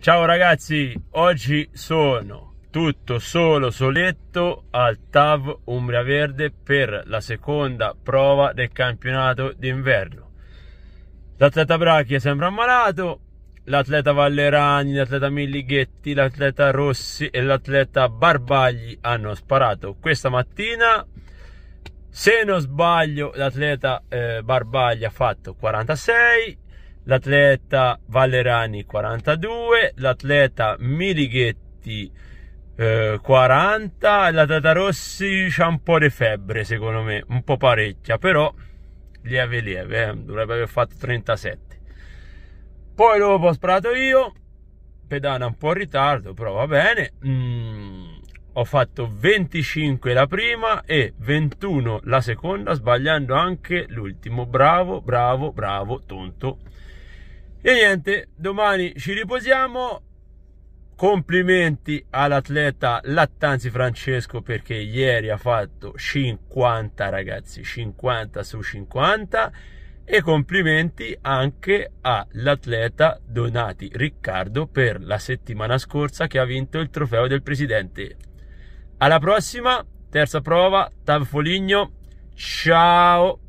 Ciao ragazzi, oggi sono tutto solo soletto al TAV Umbria Verde per la seconda prova del campionato d'inverno. L'atleta Bracchi sempre ammalato, l'atleta Vallerani, l'atleta Millighetti, l'atleta Rossi e l'atleta Barbagli hanno sparato questa mattina. Se non sbaglio l'atleta eh, Barbagli ha fatto 46, l'atleta Vallerani 42, l'atleta Milighetti eh, 40 e l'atleta Rossi c'ha un po' di febbre secondo me, un po' parecchia, però lieve lieve, eh? dovrebbe aver fatto 37. Poi dopo ho sparato io, pedana un po' in ritardo, però va bene. Mm, ho fatto 25 la prima e 21 la seconda, sbagliando anche l'ultimo. Bravo, bravo, bravo, tonto. E niente, domani ci riposiamo. Complimenti all'atleta Lattanzi Francesco perché ieri ha fatto 50 ragazzi, 50 su 50 e complimenti anche all'atleta Donati Riccardo per la settimana scorsa che ha vinto il trofeo del presidente. Alla prossima, terza prova, Tav Foligno, ciao!